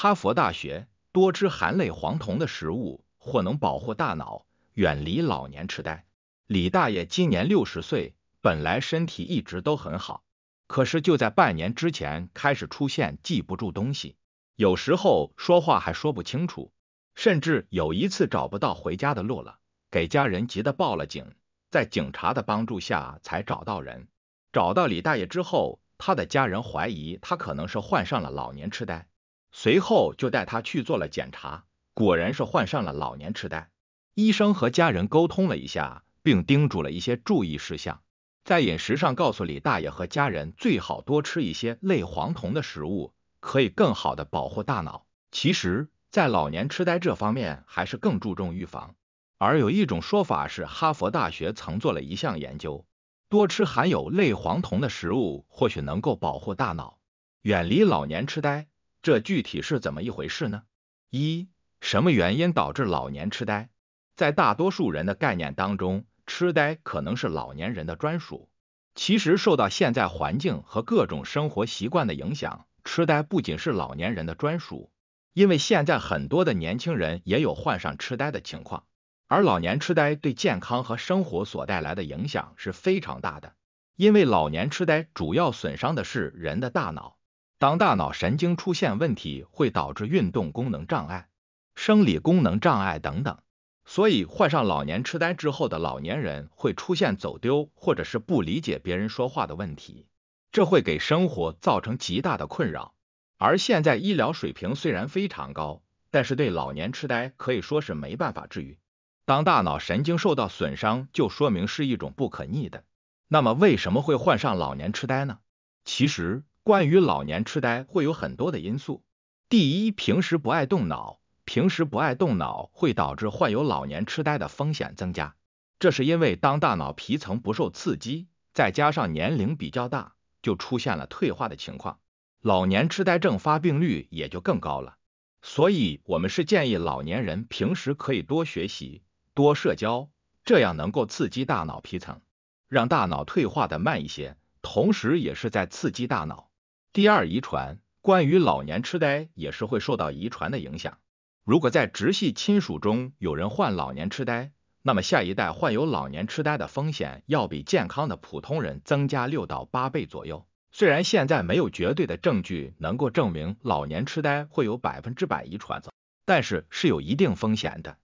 哈佛大学多吃含类黄酮的食物，或能保护大脑，远离老年痴呆。李大爷今年六十岁，本来身体一直都很好，可是就在半年之前开始出现记不住东西，有时候说话还说不清楚，甚至有一次找不到回家的路了，给家人急得报了警，在警察的帮助下才找到人。找到李大爷之后，他的家人怀疑他可能是患上了老年痴呆。随后就带他去做了检查，果然是患上了老年痴呆。医生和家人沟通了一下，并叮嘱了一些注意事项，在饮食上告诉李大爷和家人最好多吃一些类黄酮的食物，可以更好的保护大脑。其实，在老年痴呆这方面还是更注重预防。而有一种说法是，哈佛大学曾做了一项研究，多吃含有类黄酮的食物或许能够保护大脑，远离老年痴呆。这具体是怎么一回事呢？一，什么原因导致老年痴呆？在大多数人的概念当中，痴呆可能是老年人的专属。其实，受到现在环境和各种生活习惯的影响，痴呆不仅是老年人的专属，因为现在很多的年轻人也有患上痴呆的情况。而老年痴呆对健康和生活所带来的影响是非常大的，因为老年痴呆主要损伤的是人的大脑。当大脑神经出现问题，会导致运动功能障碍、生理功能障碍等等。所以患上老年痴呆之后的老年人会出现走丢或者是不理解别人说话的问题，这会给生活造成极大的困扰。而现在医疗水平虽然非常高，但是对老年痴呆可以说是没办法治愈。当大脑神经受到损伤，就说明是一种不可逆的。那么为什么会患上老年痴呆呢？其实。关于老年痴呆会有很多的因素。第一，平时不爱动脑，平时不爱动脑会导致患有老年痴呆的风险增加。这是因为当大脑皮层不受刺激，再加上年龄比较大，就出现了退化的情况，老年痴呆症发病率也就更高了。所以，我们是建议老年人平时可以多学习、多社交，这样能够刺激大脑皮层，让大脑退化的慢一些，同时也是在刺激大脑。第二，遗传关于老年痴呆也是会受到遗传的影响。如果在直系亲属中有人患老年痴呆，那么下一代患有老年痴呆的风险要比健康的普通人增加六到八倍左右。虽然现在没有绝对的证据能够证明老年痴呆会有百分之百遗传的，但是是有一定风险的。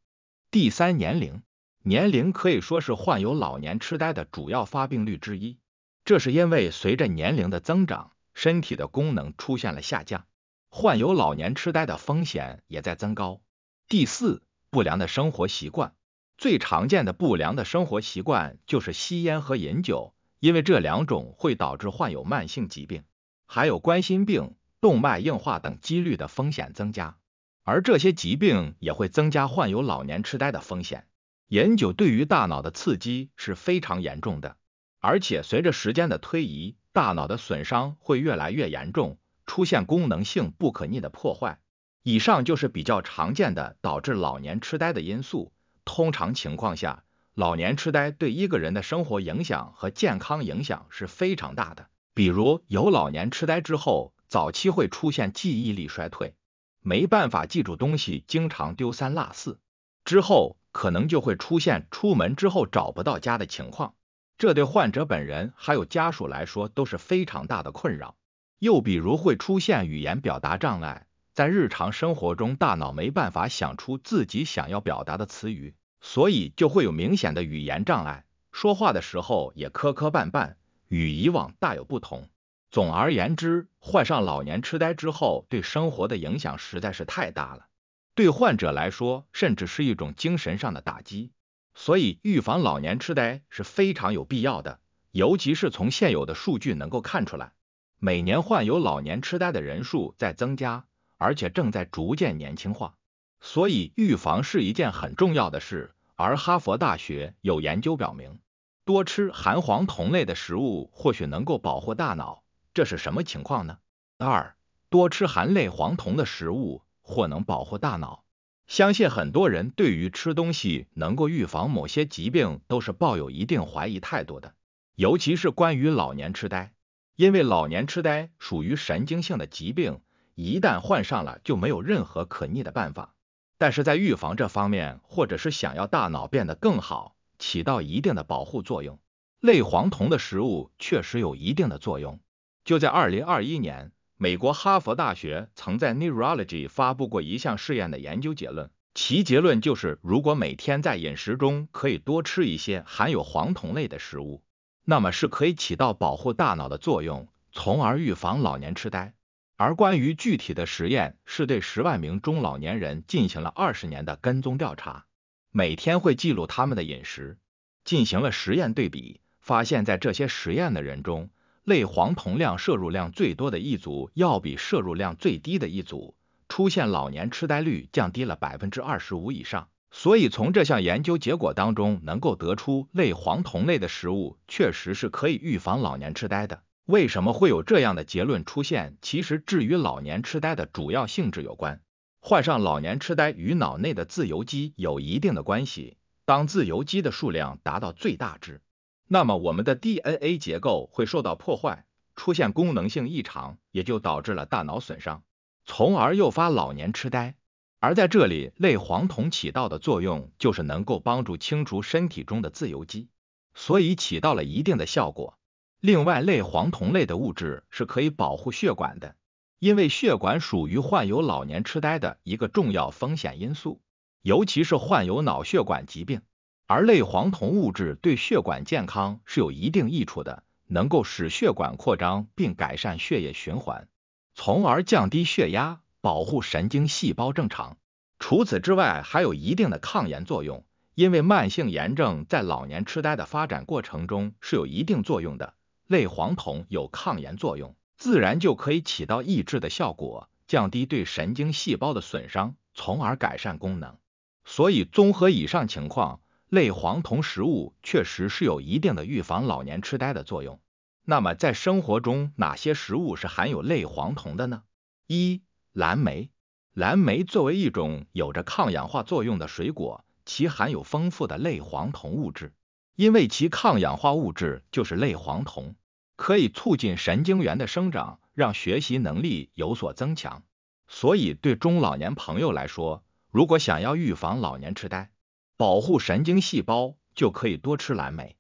第三，年龄，年龄可以说是患有老年痴呆的主要发病率之一。这是因为随着年龄的增长。身体的功能出现了下降，患有老年痴呆的风险也在增高。第四，不良的生活习惯，最常见的不良的生活习惯就是吸烟和饮酒，因为这两种会导致患有慢性疾病，还有冠心病、动脉硬化等几率的风险增加，而这些疾病也会增加患有老年痴呆的风险。饮酒对于大脑的刺激是非常严重的。而且随着时间的推移，大脑的损伤会越来越严重，出现功能性不可逆的破坏。以上就是比较常见的导致老年痴呆的因素。通常情况下，老年痴呆对一个人的生活影响和健康影响是非常大的。比如有老年痴呆之后，早期会出现记忆力衰退，没办法记住东西，经常丢三落四。之后可能就会出现出门之后找不到家的情况。这对患者本人还有家属来说都是非常大的困扰。又比如会出现语言表达障碍，在日常生活中，大脑没办法想出自己想要表达的词语，所以就会有明显的语言障碍，说话的时候也磕磕绊绊，与以往大有不同。总而言之，患上老年痴呆之后，对生活的影响实在是太大了，对患者来说，甚至是一种精神上的打击。所以，预防老年痴呆是非常有必要的。尤其是从现有的数据能够看出来，每年患有老年痴呆的人数在增加，而且正在逐渐年轻化。所以，预防是一件很重要的事。而哈佛大学有研究表明，多吃含黄酮类的食物或许能够保护大脑。这是什么情况呢？二，多吃含类黄酮的食物或能保护大脑。相信很多人对于吃东西能够预防某些疾病，都是抱有一定怀疑态度的，尤其是关于老年痴呆，因为老年痴呆属于神经性的疾病，一旦患上了就没有任何可逆的办法。但是在预防这方面，或者是想要大脑变得更好，起到一定的保护作用，类黄酮的食物确实有一定的作用。就在二零二一年。美国哈佛大学曾在《Neurology》发布过一项试验的研究结论，其结论就是，如果每天在饮食中可以多吃一些含有黄酮类的食物，那么是可以起到保护大脑的作用，从而预防老年痴呆。而关于具体的实验，是对十万名中老年人进行了二十年的跟踪调查，每天会记录他们的饮食，进行了实验对比，发现在这些实验的人中。类黄酮量摄入量最多的一组，要比摄入量最低的一组，出现老年痴呆率降低了百分之二十五以上。所以从这项研究结果当中，能够得出类黄酮类的食物确实是可以预防老年痴呆的。为什么会有这样的结论出现？其实，至于老年痴呆的主要性质有关。患上老年痴呆与脑内的自由基有一定的关系。当自由基的数量达到最大值。那么我们的 DNA 结构会受到破坏，出现功能性异常，也就导致了大脑损伤，从而诱发老年痴呆。而在这里，类黄酮起到的作用就是能够帮助清除身体中的自由基，所以起到了一定的效果。另外，类黄酮类的物质是可以保护血管的，因为血管属于患有老年痴呆的一个重要风险因素，尤其是患有脑血管疾病。而类黄酮物质对血管健康是有一定益处的，能够使血管扩张并改善血液循环，从而降低血压，保护神经细胞正常。除此之外，还有一定的抗炎作用，因为慢性炎症在老年痴呆的发展过程中是有一定作用的。类黄酮有抗炎作用，自然就可以起到抑制的效果，降低对神经细胞的损伤，从而改善功能。所以，综合以上情况。类黄酮食物确实是有一定的预防老年痴呆的作用。那么，在生活中哪些食物是含有类黄酮的呢？一、蓝莓。蓝莓作为一种有着抗氧化作用的水果，其含有丰富的类黄酮物质，因为其抗氧化物质就是类黄酮，可以促进神经元的生长，让学习能力有所增强。所以，对中老年朋友来说，如果想要预防老年痴呆，保护神经细胞就可以多吃蓝莓。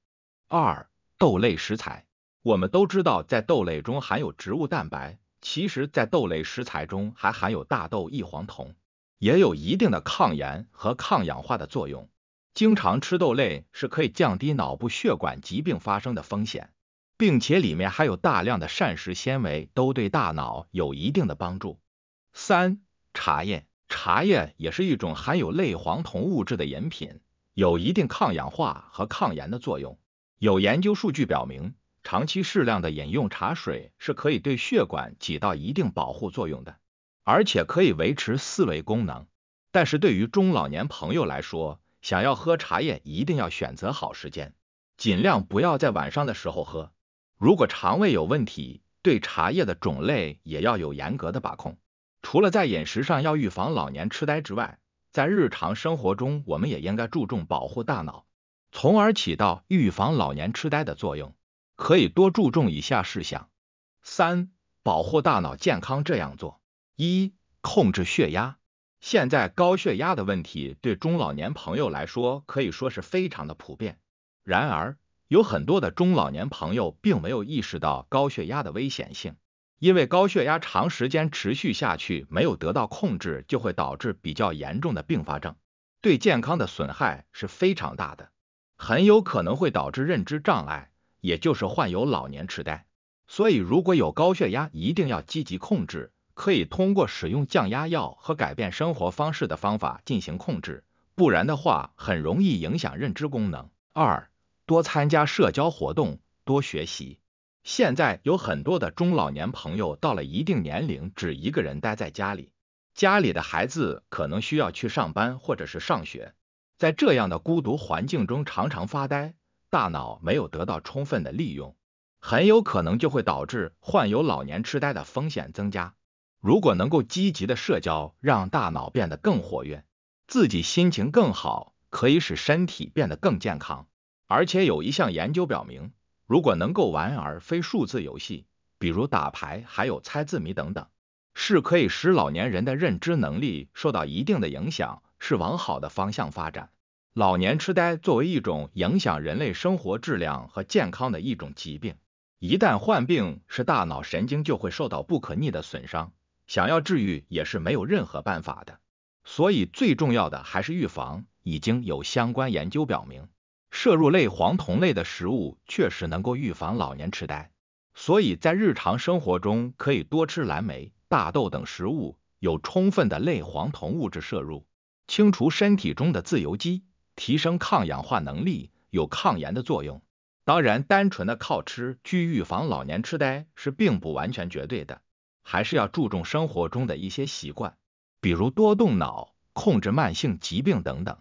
二豆类食材，我们都知道，在豆类中含有植物蛋白，其实，在豆类食材中还含有大豆异黄酮，也有一定的抗炎和抗氧化的作用。经常吃豆类是可以降低脑部血管疾病发生的风险，并且里面含有大量的膳食纤维，都对大脑有一定的帮助。三茶叶。茶叶也是一种含有类黄酮物质的饮品，有一定抗氧化和抗炎的作用。有研究数据表明，长期适量的饮用茶水是可以对血管起到一定保护作用的，而且可以维持思维功能。但是对于中老年朋友来说，想要喝茶叶一定要选择好时间，尽量不要在晚上的时候喝。如果肠胃有问题，对茶叶的种类也要有严格的把控。除了在饮食上要预防老年痴呆之外，在日常生活中，我们也应该注重保护大脑，从而起到预防老年痴呆的作用。可以多注重以下事项：三、保护大脑健康。这样做：一、控制血压。现在高血压的问题对中老年朋友来说，可以说是非常的普遍。然而，有很多的中老年朋友并没有意识到高血压的危险性。因为高血压长时间持续下去，没有得到控制，就会导致比较严重的并发症，对健康的损害是非常大的，很有可能会导致认知障碍，也就是患有老年痴呆。所以如果有高血压，一定要积极控制，可以通过使用降压药和改变生活方式的方法进行控制，不然的话很容易影响认知功能。二，多参加社交活动，多学习。现在有很多的中老年朋友到了一定年龄，只一个人待在家里，家里的孩子可能需要去上班或者是上学，在这样的孤独环境中常常发呆，大脑没有得到充分的利用，很有可能就会导致患有老年痴呆的风险增加。如果能够积极的社交，让大脑变得更活跃，自己心情更好，可以使身体变得更健康。而且有一项研究表明。如果能够玩而非数字游戏，比如打牌，还有猜字谜等等，是可以使老年人的认知能力受到一定的影响，是往好的方向发展。老年痴呆作为一种影响人类生活质量和健康的一种疾病，一旦患病，是大脑神经就会受到不可逆的损伤，想要治愈也是没有任何办法的。所以最重要的还是预防。已经有相关研究表明。摄入类黄酮类的食物确实能够预防老年痴呆，所以在日常生活中可以多吃蓝莓、大豆等食物，有充分的类黄酮物质摄入，清除身体中的自由基，提升抗氧化能力，有抗炎的作用。当然，单纯的靠吃去预防老年痴呆是并不完全绝对的，还是要注重生活中的一些习惯，比如多动脑、控制慢性疾病等等。